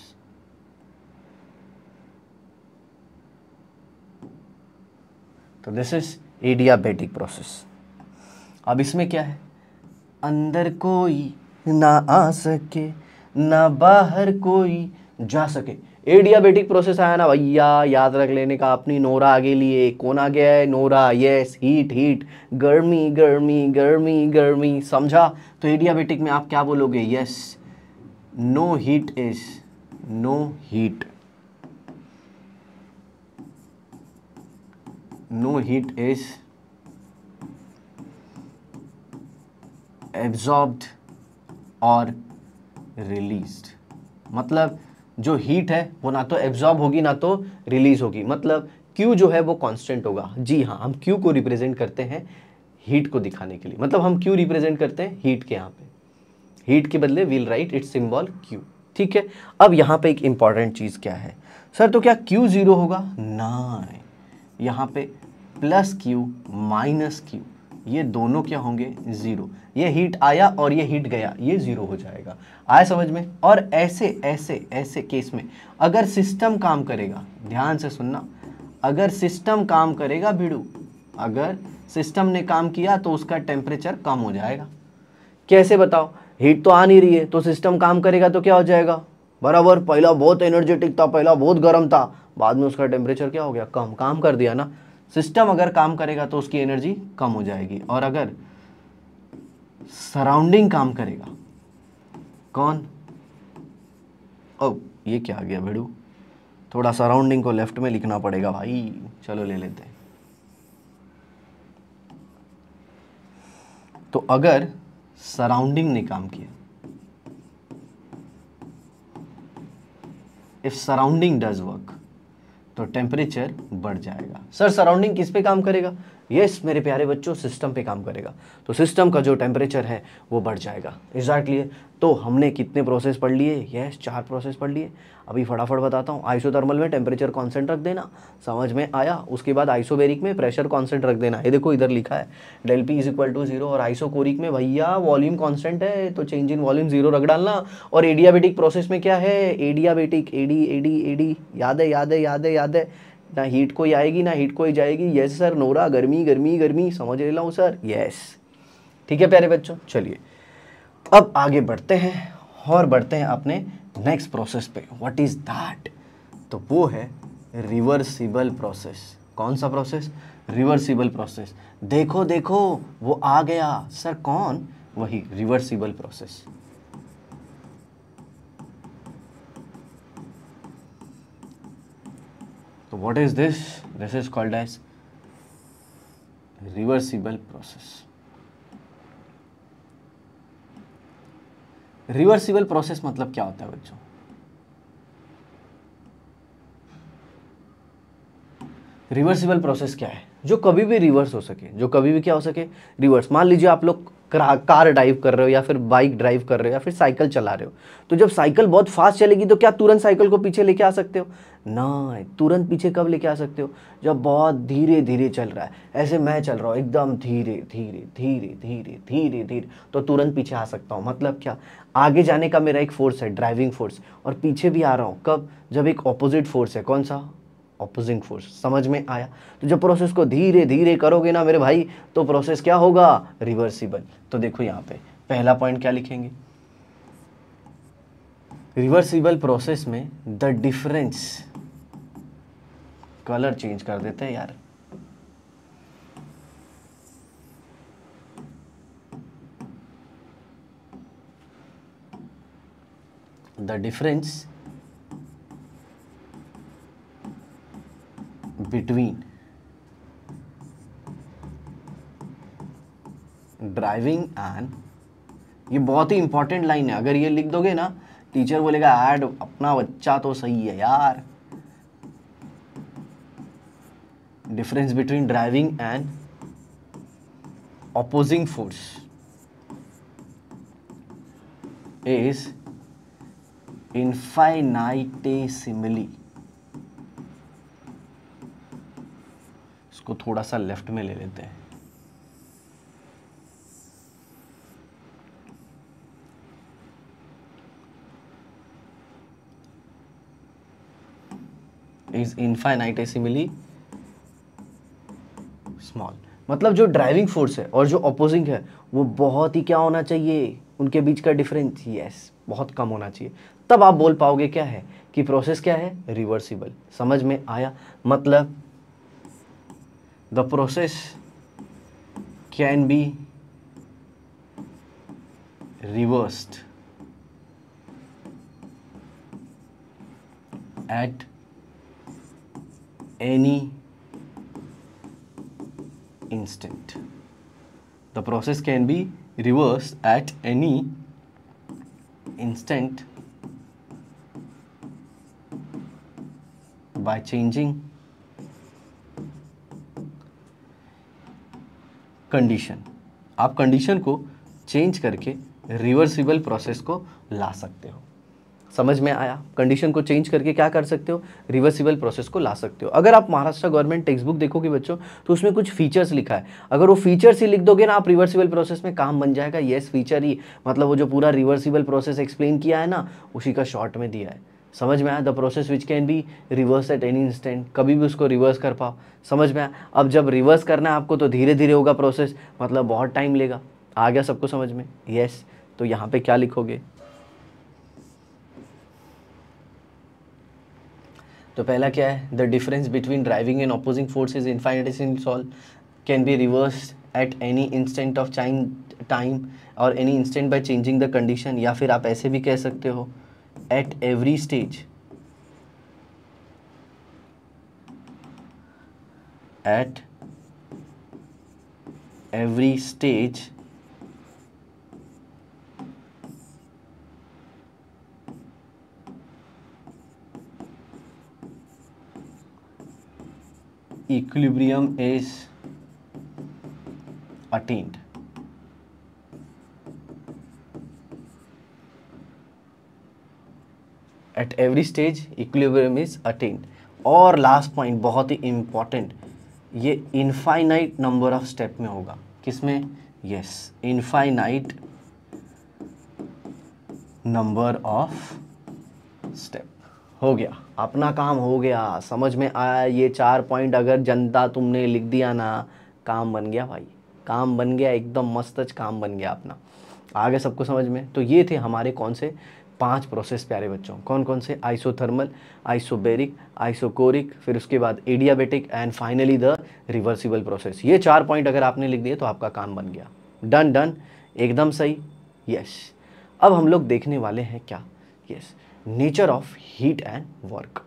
तो दिस इज एडियाबेटिक प्रोसेस अब इसमें क्या है अंदर कोई ना आ सके ना बाहर कोई जा सके एडियाबेटिक प्रोसेस आया ना भैया याद रख लेने का अपनी नोरा आगे लिए कौन आ गया है नोरा यस हीट हीट गर्मी गर्मी गर्मी गर्मी समझा तो एडियाबेटिक में आप क्या बोलोगे yes no heat is no heat no heat is absorb और रिलीज मतलब जो हीट है वो ना तो एब्जॉर्ब होगी ना तो रिलीज़ होगी मतलब क्यू जो है वो कांस्टेंट होगा जी हाँ हम क्यू को रिप्रेजेंट करते हैं हीट को दिखाने के लिए मतलब हम क्यू रिप्रेजेंट करते हैं हीट के यहाँ पे हीट के बदले will write its symbol Q ठीक है अब यहाँ पे एक इम्पॉर्टेंट चीज़ क्या है सर तो क्या क्यू ज़ीरो होगा ना यहाँ पे प्लस क्यू माइनस क्यू ये दोनों क्या होंगे ज़ीरो ये हीट आया और ये हीट गया ये ज़ीरो हो जाएगा आया समझ में और ऐसे ऐसे ऐसे केस में अगर सिस्टम काम करेगा ध्यान से सुनना अगर सिस्टम काम करेगा भिड़ू अगर सिस्टम ने काम किया तो उसका टेम्परेचर कम हो जाएगा कैसे बताओ हीट तो आ नहीं रही है तो सिस्टम काम करेगा तो क्या हो जाएगा बराबर पहला बहुत एनर्जेटिक था पहला बहुत गर्म था बाद में उसका टेम्परेचर क्या हो गया कम काम कर दिया ना सिस्टम अगर काम करेगा तो उसकी एनर्जी कम हो जाएगी और अगर सराउंडिंग काम करेगा कौन ओ ये क्या आ गया भेड़ू थोड़ा सराउंडिंग को लेफ्ट में लिखना पड़ेगा भाई चलो ले लेते हैं तो अगर सराउंडिंग ने काम किया इफ सराउंडिंग डज वर्क तो टेम्परेचर बढ़ जाएगा सर सराउंडिंग किस पे काम करेगा यस मेरे प्यारे बच्चों सिस्टम पे काम करेगा तो सिस्टम का जो टेम्परेचर है वो बढ़ जाएगा एग्जैक्टली exactly. तो हमने कितने प्रोसेस पढ़ लिए यस चार प्रोसेस पढ़ लिए अभी फटाफट बताता हूँ आइसोथर्मल में टेम्परेचर कॉन्सेंट रख देना समझ में आया उसके बाद आइसोबेरिक में प्रेशर कॉन्सेंट रख देना ये देखो इधर लिखा है del P is equal to zero और आइसोकोरिक में भैया वॉल्यूम कॉन्सेंट है तो चेंज इन वॉल्यूम जीरो रख डालना और एडियाबेटिक प्रोसेस में क्या है एडियाबेटिक एडी एडी एडी याद है याद है याद है याद है ना हीट कोई आएगी ना हीट कोई जाएगी यस सर नोरा गर्मी गर्मी गर्मी समझ ले लाऊ सर यस ठीक है प्यारे बच्चों चलिए अब आगे बढ़ते हैं और बढ़ते हैं अपने नेक्स्ट प्रोसेस पे व्हाट इज़ दैट तो वो है रिवर्सिबल प्रोसेस कौन सा प्रोसेस रिवर्सिबल प्रोसेस देखो देखो वो आ गया सर कौन वही reversible process so what is this this is called as reversible process reversible process मतलब क्या होता है बच्चों रिवर्सिबल प्रोसेस क्या है जो कभी भी रिवर्स हो सके जो कभी भी क्या हो सके रिवर्स मान लीजिए आप लोग कार ड्राइव कर रहे हो या फिर बाइक ड्राइव कर रहे हो या फिर साइकिल चला रहे हो तो जब साइकिल बहुत फास्ट चलेगी तो क्या तुरंत साइकिल को पीछे लेके आ सकते हो ना तुरंत पीछे कब लेके आ सकते हो जब बहुत धीरे धीरे चल रहा है ऐसे मैं चल रहा हूँ एकदम धीरे धीरे धीरे धीरे धीरे धीरे तो तुरंत पीछे आ सकता हूँ मतलब क्या आगे जाने का मेरा एक फोर्स है ड्राइविंग फोर्स और पीछे भी आ रहा हूँ कब जब एक ऑपोजिट फोर्स है कौन सा अपोजिंग फोर्स समझ में आया तो जब प्रोसेस को धीरे धीरे करोगे ना मेरे भाई तो प्रोसेस क्या होगा रिवर्सिबल तो देखो यहाँ पे पहला पॉइंट क्या लिखेंगे रिवर्सिबल प्रोसेस में द डिफरेंस कलर चेंज कर देते हैं यार the difference between driving and ये बहुत ही इंपॉर्टेंट लाइन है अगर ये लिख दोगे ना टीचर बोलेगा एड अपना बच्चा तो सही है यार difference between driving and force is is infinitesimally इसको थोड़ा सा लेफ्ट में ले लेते हैं इज इनफाइनाइटेसिमली स्मॉल मतलब जो ड्राइविंग फोर्स है और जो अपोजिंग है वो बहुत ही क्या होना चाहिए उनके बीच का डिफरेंस यस बहुत कम होना चाहिए तब आप बोल पाओगे क्या है कि प्रोसेस क्या है रिवर्सिबल समझ में आया मतलब the process can be reversed at any instant. The process can be reversed at any instant by changing condition आप कंडीशन को चेंज करके रिवर्सिबल प्रोसेस को ला सकते हो समझ में आया कंडीशन को चेंज करके क्या कर सकते हो रिवर्सिबल प्रोसेस को ला सकते हो अगर आप महाराष्ट्र गवर्नमेंट टेक्स्ट बुक देखोगे बच्चों तो उसमें कुछ फीचर्स लिखा है अगर वो फीचर्स ही लिख दोगे ना आप रिवर्सिबल प्रोसेस में काम बन जाएगा येस फीचर ही मतलब वो जो पूरा रिवर्सिबल प्रोसेस एक्सप्लेन किया है ना उसी का शॉर्ट में दिया है समझ में आया the process which can be reverse at any instant कभी भी उसको रिवर्स कर पाओ समझ में आया अब जब रिवर्स करना है आपको तो धीरे धीरे होगा प्रोसेस मतलब बहुत टाइम लेगा आ गया सबको समझ में यस yes. तो यहाँ पे क्या लिखोगे तो पहला क्या है the difference between driving and opposing forces infinite in solve can be reverse at any instant of time time और any instant by changing the condition या फिर आप ऐसे भी कह सकते हो at every stage at every stage equilibrium is attained at every stage equilibrium is attain और लास्ट पॉइंट बहुत ही इम्पॉर्टेंट ये इनफाइनाइट नंबर ऑफ स्टेप में होगा किसमें yes infinite number of step हो गया अपना काम हो गया समझ में आया ये चार पॉइंट अगर जनता तुमने लिख दिया ना काम बन गया भाई काम बन गया एकदम मस्तच काम बन गया अपना आगे सबको समझ में तो ये थे हमारे कौन से पांच प्रोसेस प्यारे बच्चों कौन कौन से आइसोथर्मल आइसोबेरिक आइसोकोरिक फिर उसके बाद adiabatic and finally the reversible process ये चार पॉइंट अगर आपने लिख दिए तो आपका काम बन गया डन डन एकदम सही यस अब हम लोग देखने वाले हैं क्या yes nature of heat and work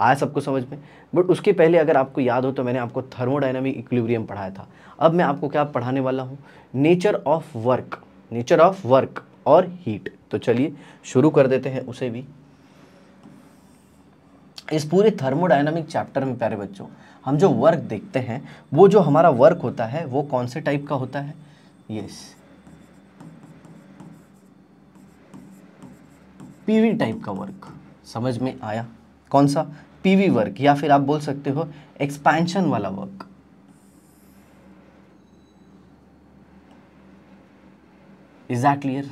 आया सबको समझ में बट उसके पहले अगर आपको याद हो तो मैंने आपको थर्मोडाइनमिक इक्विलिब्रियम पढ़ाया था अब मैं आपको क्या पढ़ाने वाला हूँ nature of work nature of work और हीट तो चलिए शुरू कर देते हैं उसे भी इस पूरे थर्मोडाइनमिक चैप्टर में प्यारे बच्चों हम जो वर्क देखते हैं वो जो हमारा वर्क होता है वो कौन से टाइप का होता है यस पीवी टाइप का वर्क समझ में आया कौन सा पीवी वर्क या फिर आप बोल सकते हो एक्सपेंशन वाला work is that clear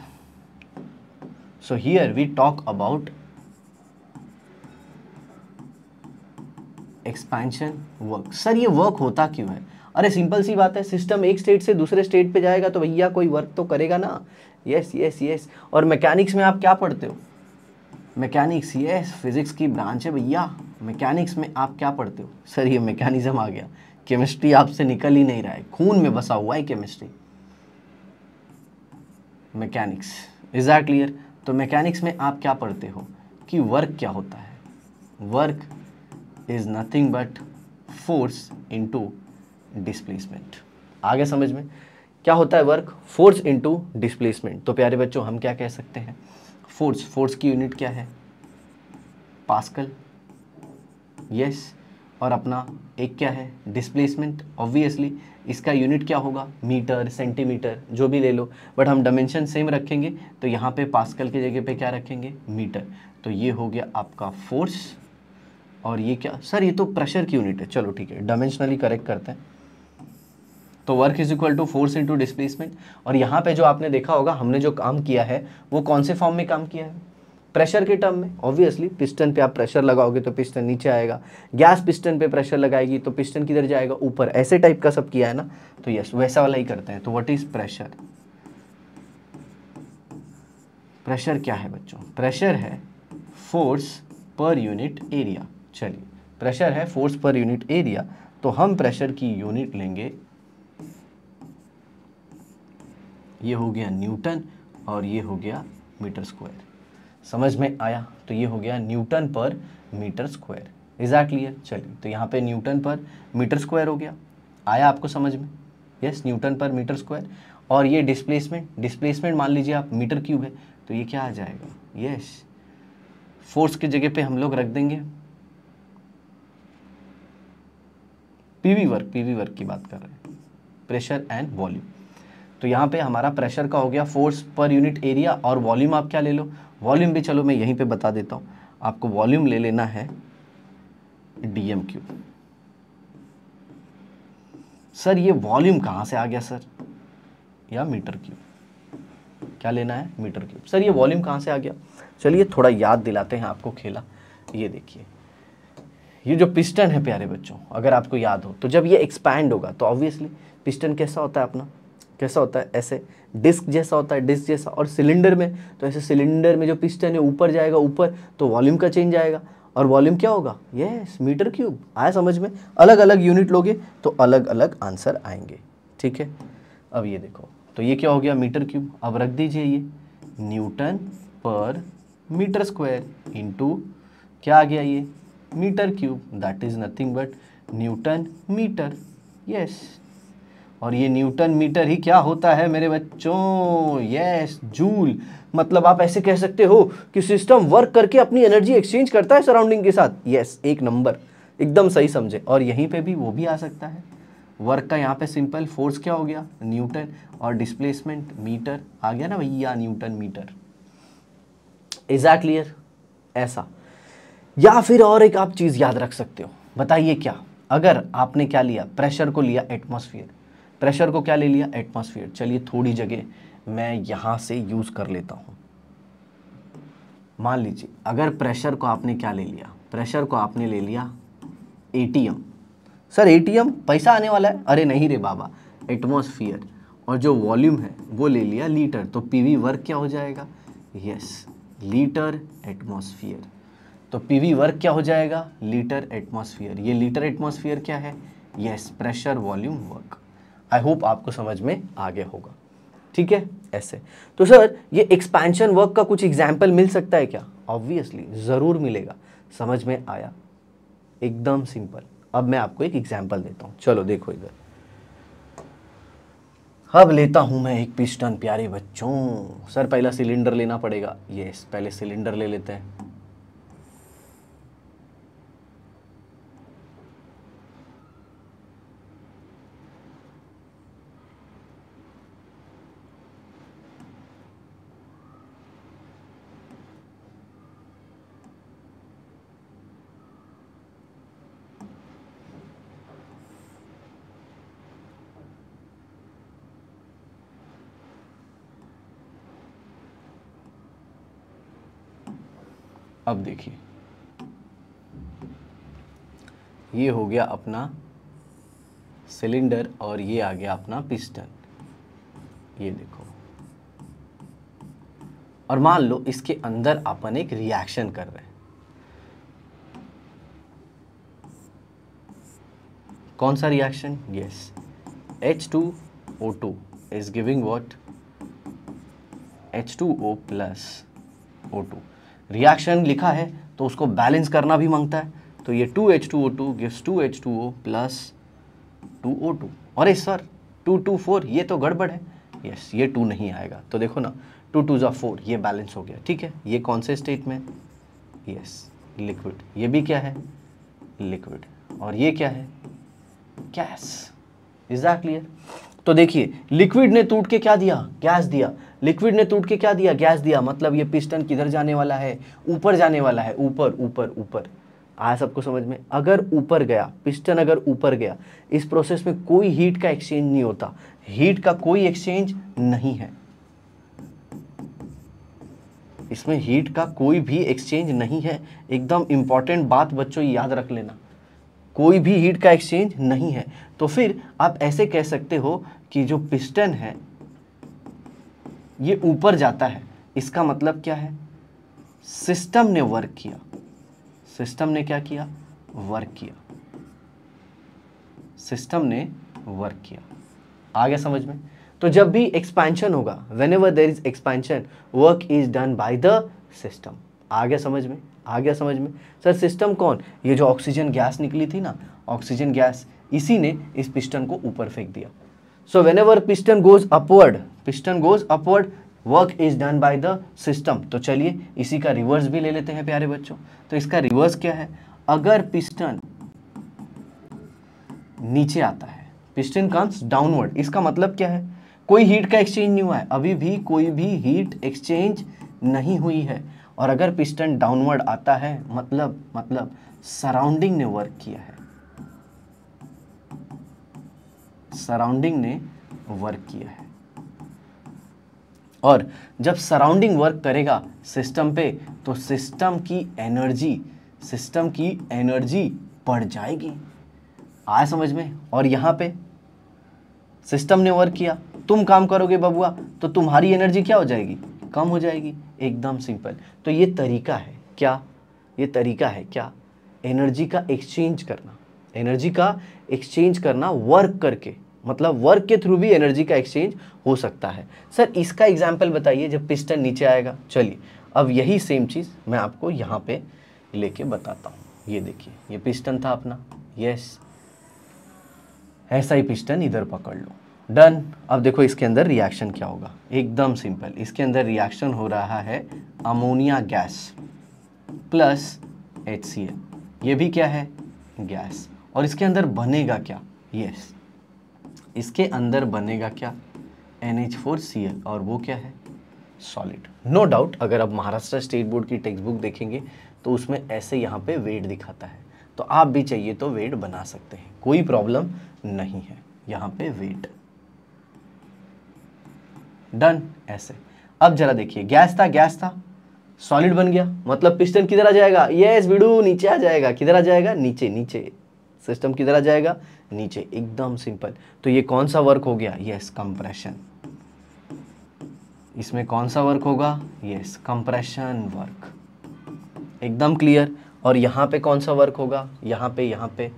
So here we talk about expansion work sir ये वर्क होता क्यों है अरे सिंपल सी बात है सिस्टम एक स्टेट से दूसरे स्टेट पे जाएगा तो भैया कोई वर्क तो करेगा ना यस यस यस और मैकेनिक्स में आप क्या पढ़ते हो मैकेनिक्स यस फिजिक्स की ब्रांच है भैया मैकेनिक्स में आप क्या पढ़ते हो सर ये मैकेनिज्म आ गया केमिस्ट्री आपसे निकल ही नहीं रहा है खून में बसा हुआ है chemistry mechanics is that clear तो मैकेनिक्स में आप क्या पढ़ते हो कि वर्क क्या होता है work is nothing but force into displacement आगे समझ में क्या होता है वर्क फोर्स इनटू डिस्प्लेसमेंट तो प्यारे बच्चों हम क्या कह सकते हैं फोर्स फोर्स की यूनिट क्या है पास्कल यस और अपना एक क्या है डिस्प्लेसमेंट ऑब्वियसली इसका यूनिट क्या होगा मीटर सेंटीमीटर जो भी ले लो बट हम डायमेंशन सेम रखेंगे तो यहाँ पे पास्कल की जगह पे क्या रखेंगे मीटर तो ये हो गया आपका फोर्स और ये क्या सर ये तो प्रेशर की यूनिट है चलो ठीक है डायमेंशनली करेक्ट करते हैं तो work is equal to force into displacement और यहाँ पे जो आपने देखा होगा हमने जो काम किया है वो कौन से फॉर्म में काम किया है प्रेशर के टर्म में ऑब्वियसली पिस्टन पे आप प्रेशर लगाओगे तो पिस्टन नीचे आएगा गैस पिस्टन पे प्रेशर लगाएगी तो पिस्टन किधर जाएगा ऊपर ऐसे टाइप का सब किया है ना तो यस वैसा वाला ही करते हैं तो व्हाट इज़ प्रेशर प्रेशर क्या है बच्चों प्रेशर है फोर्स पर यूनिट एरिया चलिए प्रेशर है फोर्स पर यूनिट एरिया तो हम प्रेशर की यूनिट लेंगे ये हो गया न्यूटन और ये हो गया मीटर स्क्वायर समझ में आया तो ये हो गया Newton per metre square exact clear चलिए तो यहाँ पे न्यूटन पर मीटर स्क्वायर हो गया आया आपको समझ में yes newton per metre square और ये डिस्प्लेसमेंट डिस्प्लेसमेंट मान लीजिए आप मीटर क्यूब है तो ये क्या आ जाएगा यस फोर्स की जगह पे हम लोग रख देंगे पीवी वर्क पीवी वर्क की बात कर रहे हैं प्रेशर एंड वॉल्यूम तो यहाँ पे हमारा प्रेशर का हो गया फोर्स पर यूनिट एरिया और वॉल्यूम आप क्या ले लो वॉल्यूम भी चलो मैं यहीं पे बता देता हूँ आपको वॉल्यूम ले लेना है डी एम क्यू सर ये वॉल्यूम कहाँ से आ गया सर या मीटर क्यूब क्या लेना है मीटर क्यूब सर ये वॉल्यूम कहाँ से आ गया चलिए थोड़ा याद दिलाते हैं आपको खेला ये देखिए ये जो पिस्टन है प्यारे बच्चों अगर आपको याद हो तो जब ये एक्सपैंड होगा तो ऑब्वियसली पिस्टन कैसा होता है अपना कैसा होता है ऐसे डिस्क जैसा होता है डिस्क जैसा और सिलेंडर में तो ऐसे सिलेंडर में जो पिस्टन है ऊपर जाएगा ऊपर तो वॉल्यूम का चेंज आएगा और वॉल्यूम क्या होगा यस मीटर क्यूब आया समझ में अलग अलग यूनिट लोगे तो अलग अलग आंसर आएंगे ठीक है अब ये देखो तो ये क्या हो गया मीटर क्यूब अब रख दीजिए ये Newton per metre square into क्या आ गया ये metre cube that is nothing but newton metre yes और ये न्यूटन मीटर ही क्या होता है मेरे बच्चों यस जूल मतलब आप ऐसे कह सकते हो कि सिस्टम वर्क करके अपनी एनर्जी एक्सचेंज करता है सराउंडिंग के साथ यस एक नंबर एकदम सही समझे और यहीं पे भी वो भी आ सकता है वर्क का यहाँ पे सिंपल फोर्स क्या हो गया न्यूटन और डिस्प्लेसमेंट मीटर आ गया ना भैया newton metre is that clear ऐसा या फिर और एक आप चीज़ याद रख सकते हो बताइए क्या अगर आपने क्या लिया प्रेशर को लिया एटमोसफियर प्रेशर को क्या ले लिया एटमॉस्फेयर चलिए थोड़ी जगह मैं यहाँ से यूज़ कर लेता हूँ मान लीजिए अगर प्रेशर को आपने क्या ले लिया प्रेशर को आपने ले लिया एटीएम सर एटीएम पैसा आने वाला है अरे नहीं रे बाबा एटमोसफियर और जो वॉल्यूम है वो ले लिया लीटर तो पीवी वर्क क्या हो जाएगा यस लीटर एटमोसफियर तो पीवी वर्क क्या हो जाएगा लीटर एटमोसफियर ये लीटर एटमोसफियर क्या है yes pressure volume work I hope आपको समझ में आ गया होगा ठीक है ऐसे तो सर ये एक्सपेंशन वर्क का कुछ एग्जाम्पल मिल सकता है क्या ऑब्वियसली ज़रूर मिलेगा समझ में आया एकदम सिंपल अब मैं आपको एक एग्जाम्पल देता हूँ चलो देखो इधर अब लेता हूँ मैं एक पिस्टन प्यारे बच्चों सर पहला सिलेंडर लेना पड़ेगा यस पहले सिलेंडर ले लेते हैं अब देखिए ये हो गया अपना सिलेंडर और ये आ गया अपना पिस्टन ये देखो और मान लो इसके अंदर अपन एक रिएक्शन कर रहे हैं कौन सा reaction yes H two O two is giving what H two O plus O two reaction लिखा है तो उसको बैलेंस करना भी मांगता है तो ये two H two O two gives two H two O plus two O two अरे सर टू टू फोर ये तो गड़बड़ है यस ये टू नहीं आएगा तो देखो ना टू टू ज़ा फोर ये बैलेंस हो गया ठीक है ये कौन से स्टेट में यस लिक्विड ये भी क्या है लिक्विड और ये क्या है गैस इज दैट क्लियर तो देखिए लिक्विड ने टूट के क्या दिया गैस दिया लिक्विड ने टूट के क्या दिया गैस दिया मतलब ये पिस्टन किधर जाने वाला है ऊपर जाने वाला है ऊपर ऊपर ऊपर आया सबको समझ में अगर ऊपर गया पिस्टन अगर ऊपर गया इस प्रोसेस में कोई हीट का एक्सचेंज नहीं होता हीट का कोई एक्सचेंज नहीं है इसमें हीट का कोई भी एक्सचेंज नहीं है एकदम इम्पॉर्टेंट बात बच्चों याद रख लेना कोई भी हीट का एक्सचेंज नहीं है तो फिर आप ऐसे कह सकते हो कि जो पिस्टन है ये ऊपर जाता है इसका मतलब क्या है सिस्टम ने वर्क किया सिस्टम ने क्या किया वर्क किया सिस्टम ने वर्क किया आ गया समझ में तो जब भी एक्सपेंशन होगा whenever there is expansion work is done by the system आ गया समझ में आ गया समझ में सर सिस्टम कौन ये जो ऑक्सीजन गैस निकली थी ना ऑक्सीजन गैस इसी ने इस पिस्टन को ऊपर फेंक दिया so whenever piston goes upward piston goes upward work is done by the system तो चलिए इसी का रिवर्स भी ले लेते हैं प्यारे बच्चों तो इसका रिवर्स क्या है अगर पिस्टन नीचे आता है पिस्टन कम्स डाउनवर्ड इसका मतलब क्या है कोई हीट का एक्सचेंज नहीं हुआ है अभी भी कोई भी हीट एक्सचेंज नहीं हुई है और अगर पिस्टन डाउनवर्ड आता है मतलब मतलब सराउंडिंग ने वर्क किया है सराउंडिंग ने वर्क किया है और जब सराउंडिंग वर्क करेगा सिस्टम पे तो सिस्टम की एनर्जी सिस्टम की एनर्जी बढ़ जाएगी आया समझ में और यहां पे सिस्टम ने वर्क किया तुम काम करोगे बबुआ तो तुम्हारी एनर्जी क्या हो जाएगी कम हो जाएगी एकदम सिंपल तो ये तरीका है क्या ये तरीका है क्या एनर्जी का एक्सचेंज करना एनर्जी का एक्सचेंज करना वर्क करके मतलब वर्क के थ्रू भी एनर्जी का एक्सचेंज हो सकता है सर इसका एग्जाम्पल बताइए जब पिस्टन नीचे आएगा चलिए अब यही सेम चीज़ मैं आपको यहाँ पे लेके बताता हूँ ये देखिए ये पिस्टन था अपना यस ऐसा ही पिस्टन इधर पकड़ लो डन अब देखो इसके अंदर रिएक्शन क्या होगा एकदम सिंपल इसके अंदर रिएक्शन हो रहा है ammonia gas plus H C L ये भी क्या है गैस और इसके अंदर बनेगा क्या यस इसके अंदर बनेगा क्या N H four C L और वो क्या है सॉलिड नो डाउट अगर आप महाराष्ट्र स्टेट बोर्ड की टेक्स्ट बुक देखेंगे तो उसमें ऐसे यहाँ पे वेट दिखाता है तो आप भी चाहिए तो वेट बना सकते हैं कोई प्रॉब्लम नहीं है यहाँ पे वेट डन ऐसे अब जरा देखिए गैस था गैस था सॉलिड बन गया मतलब पिस्टन किधर आ जाएगा यस बिडू नीचे आ जाएगा किधर आ जाएगा नीचे नीचे सिस्टम किधर आ जाएगा नीचे एकदम सिंपल तो ये कौन सा वर्क हो गया यस कंप्रेशन इसमें कौन सा वर्क होगा यस कंप्रेशन वर्क एकदम क्लियर और यहां पे कौन सा वर्क होगा यहां पे यहां पे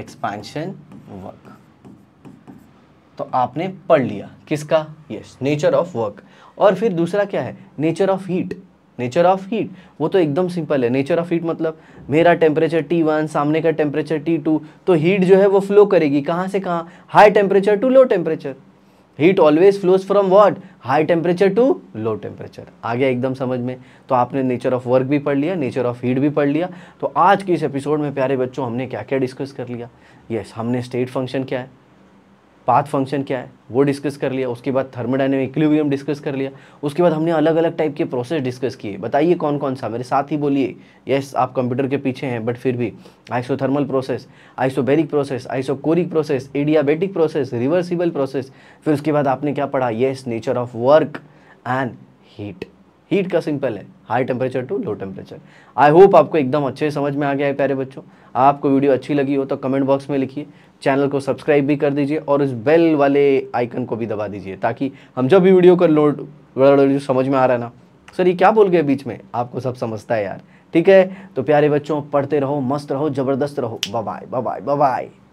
एक्सपेंशन वर्क तो आपने पढ़ लिया किसका यस नेचर ऑफ वर्क और फिर दूसरा क्या है nature of heat nature of heat वो तो एकदम सिंपल है नेचर ऑफ हीट मतलब मेरा टेम्परेचर टी वन सामने का टेम्परेचर टी टू तो हीट जो है वो फ्लो करेगी कहाँ से कहाँ high temperature to low temperature heat always flows from what high temperature to low temperature आ गया एकदम समझ में तो आपने नेचर ऑफ वर्क भी पढ़ लिया नेचर ऑफ हीट भी पढ़ लिया तो आज के इस एपिसोड में प्यारे बच्चों हमने क्या क्या डिस्कस कर लिया यस yes, हमने स्टेट फंक्शन क्या है पाथ फंक्शन क्या है वो डिस्कस कर लिया उसके बाद थर्मोडाइनमिक इक्विलिब्रियम डिस्कस कर लिया उसके बाद हमने अलग अलग टाइप के प्रोसेस डिस्कस किए बताइए कौन कौन सा मेरे साथ ही बोलिए यस आप कंप्यूटर के पीछे हैं बट फिर भी isothermal process isobaric process isochoric process adiabatic process reversible process फिर उसके बाद आपने क्या पढ़ा yes nature of work and heat heat का सिंपल है high temperature to low temperature I hope आपको एकदम अच्छे समझ में आ गया है प्यारे बच्चों आपको वीडियो अच्छी लगी हो तो कमेंट बॉक्स में लिखिए चैनल को सब्सक्राइब भी कर दीजिए और इस बेल वाले आइकन को भी दबा दीजिए ताकि हम जब भी वीडियो का लोड जो समझ में आ रहा है ना सर ये क्या बोल गए बीच में आपको सब समझता है यार ठीक है तो प्यारे बच्चों पढ़ते रहो मस्त रहो ज़बरदस्त रहो बाय बाय बाय बाय